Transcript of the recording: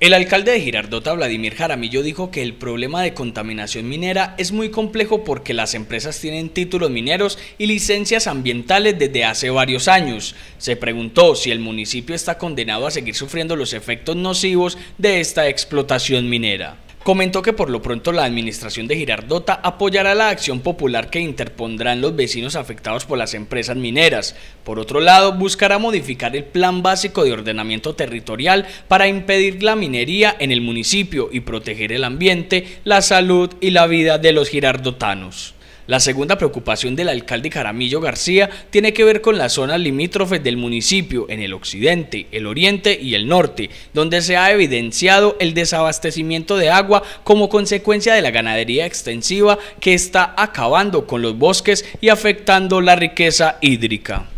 El alcalde de Girardota, Vladimir Jaramillo, dijo que el problema de contaminación minera es muy complejo porque las empresas tienen títulos mineros y licencias ambientales desde hace varios años. Se preguntó si el municipio está condenado a seguir sufriendo los efectos nocivos de esta explotación minera comentó que por lo pronto la administración de Girardota apoyará la acción popular que interpondrán los vecinos afectados por las empresas mineras. Por otro lado, buscará modificar el plan básico de ordenamiento territorial para impedir la minería en el municipio y proteger el ambiente, la salud y la vida de los girardotanos. La segunda preocupación del alcalde Jaramillo García tiene que ver con las zonas limítrofes del municipio en el occidente, el oriente y el norte, donde se ha evidenciado el desabastecimiento de agua como consecuencia de la ganadería extensiva que está acabando con los bosques y afectando la riqueza hídrica.